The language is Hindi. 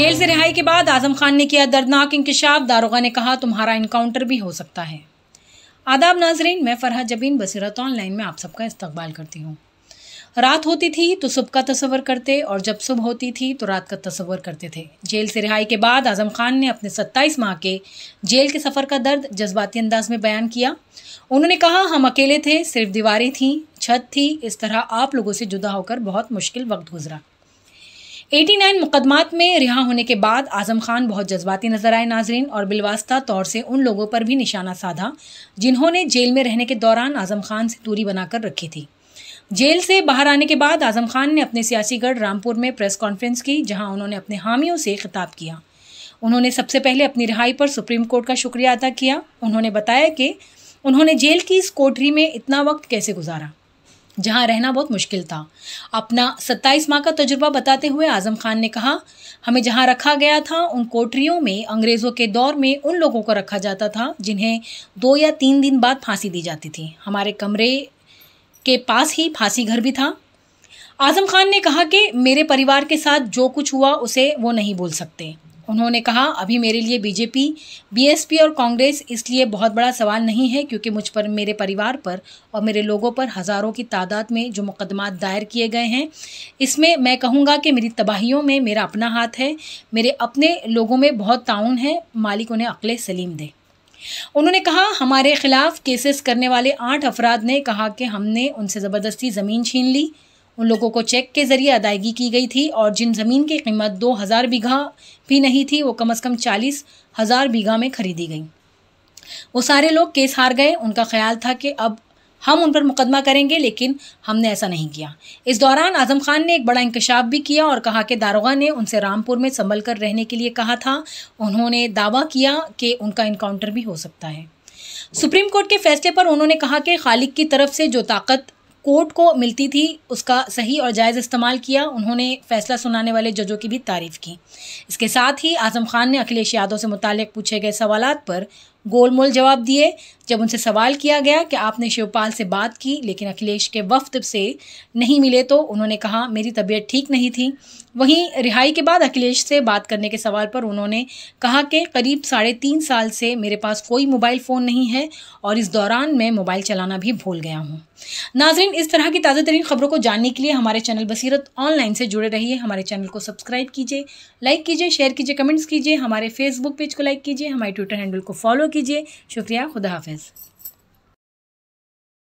जेल से रिहाई के बाद आजम खान ने किया दर्दनाक इंकशाफ दारोगा ने कहा तुम्हारा इनकाउंटर भी हो सकता है आदाब नाजरीन मैं फरहत जबीन बसीरत ऑनलाइन में आप सबका इस्तकबाल करती हूँ रात होती थी तो सुबह का तस्वर करते और जब सुबह होती थी तो रात का तस्वर करते थे जेल से रिहाई के बाद आज़म खान ने अपने 27 माह के जेल के सफ़र का दर्द जज्बाती अंदाज में बयान किया उन्होंने कहा हम अकेले थे सिर्फ दीवारें थीं छत थी इस तरह आप लोगों से जुदा होकर बहुत मुश्किल वक्त गुजरा 89 मुकदमात में रिहा होने के बाद आजम खान बहुत जज्बाती नजर आए नाजरीन और बिलवास्ता तौर से उन लोगों पर भी निशाना साधा जिन्होंने जेल में रहने के दौरान आजम खान से दूरी बनाकर रखी थी जेल से बाहर आने के बाद आजम खान ने अपने सियासी गढ़ रामपुर में प्रेस कॉन्फ्रेंस की जहां उन्होंने अपने हामियों से खिताब किया उन्होंने सबसे पहले अपनी रिहाई पर सुप्रीम कोर्ट का शुक्रिया अदा किया उन्होंने बताया कि उन्होंने जेल की इस कोठरी में इतना वक्त कैसे गुजारा जहां रहना बहुत मुश्किल था अपना 27 माह का तजुर्बा बताते हुए आजम खान ने कहा हमें जहां रखा गया था उन कोठरियों में अंग्रेज़ों के दौर में उन लोगों को रखा जाता था जिन्हें दो या तीन दिन बाद फांसी दी जाती थी हमारे कमरे के पास ही फांसी घर भी था आजम खान ने कहा कि मेरे परिवार के साथ जो कुछ हुआ उसे वो नहीं बोल सकते उन्होंने कहा अभी मेरे लिए बीजेपी बीएसपी और कांग्रेस इसलिए बहुत बड़ा सवाल नहीं है क्योंकि मुझ पर मेरे परिवार पर और मेरे लोगों पर हज़ारों की तादाद में जो मुकदमा दायर किए गए हैं इसमें मैं कहूँगा कि मेरी तबाहियों में मेरा अपना हाथ है मेरे अपने लोगों में बहुत ताउन है मालिक उन्हें अकल सलीम दे उन्होंने कहा हमारे खिलाफ केसेस करने वाले आठ अफराद ने कहा कि हमने उनसे ज़बरदस्ती ज़मीन छीन ली उन लोगों को चेक के ज़रिए अदायगी की गई थी और जिन ज़मीन की कीमत दो हज़ार बीघा भी नहीं थी वो कम अज़ कम चालीस हज़ार बीघा में खरीदी गई वो सारे लोग केस हार गए उनका ख्याल था कि अब हम उन पर मुकदमा करेंगे लेकिन हमने ऐसा नहीं किया इस दौरान आजम खान ने एक बड़ा इंकशाफ भी किया और कहा कि दारोगा ने उनसे रामपुर में संभल कर रहने के लिए कहा था उन्होंने दावा किया कि उनका इनकाउंटर भी हो सकता है सुप्रीम कोर्ट के फैसले पर उन्होंने कहा कि खालिक की तरफ से जो ताकत कोर्ट को मिलती थी उसका सही और जायज़ इस्तेमाल किया उन्होंने फैसला सुनाने वाले जजों की भी तारीफ की इसके साथ ही आजम खान ने अखिलेश यादव से मुतल पूछे गए सवाल पर गोलमोल जवाब दिए जब उनसे सवाल किया गया कि आपने शिवपाल से बात की लेकिन अखिलेश के वफ्त से नहीं मिले तो उन्होंने कहा मेरी तबीयत ठीक नहीं थी वहीं रिहाई के बाद अखिलेश से बात करने के सवाल पर उन्होंने कहा कि करीब साढ़े तीन साल से मेरे पास कोई मोबाइल फ़ोन नहीं है और इस दौरान मैं मोबाइल चलाना भी भूल गया हूँ नाजरीन इस तरह की ताज़ा तरीन खबरों को जानने के लिए हमारे चैनल बसीरत ऑनलाइन से जुड़े रहिए हमारे चैनल को सब्सक्राइब कीजिए लाइक कीजिए शेयर कीजिए कमेंट्स कीजिए हमारे फेसबुक पेज को लाइक कीजिए हमारे ट्विटर हैंडल को फॉलो कीजिए शुक्रिया खुदा हाफिज़